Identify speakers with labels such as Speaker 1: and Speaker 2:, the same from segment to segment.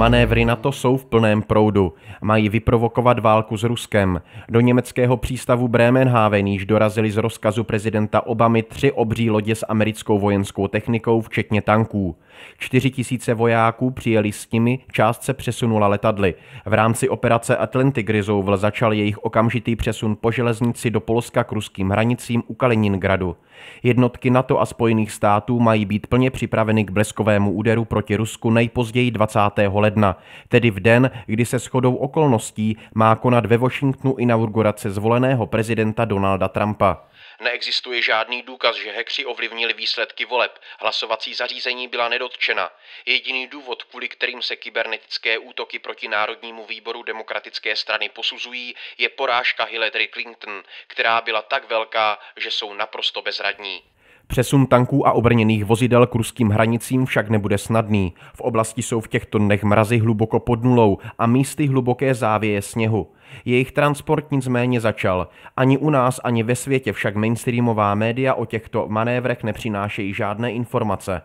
Speaker 1: Manévry NATO jsou v plném proudu. Mají vyprovokovat válku s Ruskem. Do německého přístavu Bremenhaven již dorazili z rozkazu prezidenta Obamy tři obří lodě s americkou vojenskou technikou, včetně tanků. Čtyři tisíce vojáků přijeli s nimi, část se přesunula letadly. V rámci operace Atlantic Resolve začal jejich okamžitý přesun po železnici do Polska k ruským hranicím u Kaliningradu. Jednotky NATO a Spojených států mají být plně připraveny k bleskovému úderu proti Rusku nejpozději 20. ledna ledna, tedy v den, kdy se shodou okolností má konat ve Washingtonu inaugurace zvoleného prezidenta Donalda Trumpa. Neexistuje žádný důkaz, že hekři ovlivnili výsledky voleb. Hlasovací zařízení byla nedotčena. Jediný důvod, kvůli kterým se kybernetické útoky proti Národnímu výboru demokratické strany posuzují, je porážka Hillary Clinton, která byla tak velká, že jsou naprosto bezradní. Přesun tanků a obrněných vozidel k ruským hranicím však nebude snadný. V oblasti jsou v těchto dnech mrazy hluboko pod nulou a místy hluboké závěje sněhu. Jejich transport nicméně začal. Ani u nás, ani ve světě však mainstreamová média o těchto manévrech nepřinášejí žádné informace.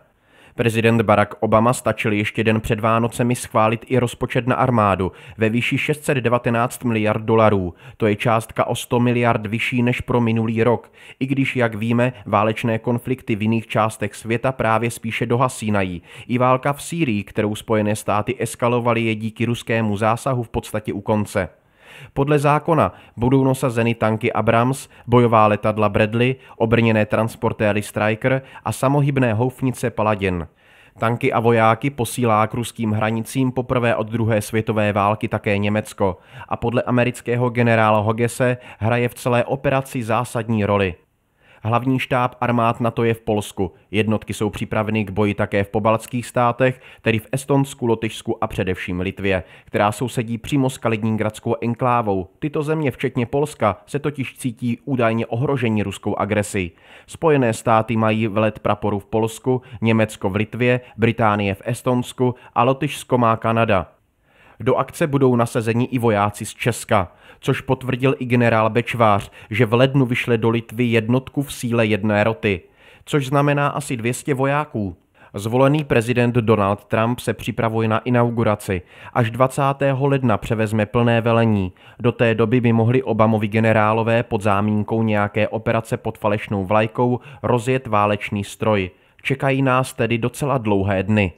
Speaker 1: Prezident Barack Obama stačil ještě den před Vánocemi schválit i rozpočet na armádu ve výši 619 miliard dolarů. To je částka o 100 miliard vyšší než pro minulý rok, i když, jak víme, válečné konflikty v jiných částech světa právě spíše dohasínají. I válka v Sýrii, kterou Spojené státy eskalovaly, je díky ruskému zásahu v podstatě u konce. Podle zákona budou nosazeny tanky Abrams, bojová letadla Bradley, obrněné transportéry Striker a samohybné houfnice Paladin. Tanky a vojáky posílá k ruským hranicím poprvé od druhé světové války také Německo a podle amerického generála Hogese hraje v celé operaci zásadní roli. Hlavní štáb armád NATO je v Polsku. Jednotky jsou připraveny k boji také v pobaltských státech, tedy v Estonsku, Lotyšsku a především Litvě, která sousedí přímo s Kaliningradskou enklávou. Tyto země, včetně Polska, se totiž cítí údajně ohrožení ruskou agresí. Spojené státy mají let praporu v Polsku, Německo v Litvě, Británie v Estonsku a Lotyšsko má Kanada. Do akce budou nasazeni i vojáci z Česka, což potvrdil i generál Bečvář, že v lednu vyšle do Litvy jednotku v síle jedné roty, což znamená asi 200 vojáků. Zvolený prezident Donald Trump se připravuje na inauguraci. Až 20. ledna převezme plné velení. Do té doby by mohli Obamovi generálové pod zámínkou nějaké operace pod falešnou vlajkou rozjet válečný stroj. Čekají nás tedy docela dlouhé dny.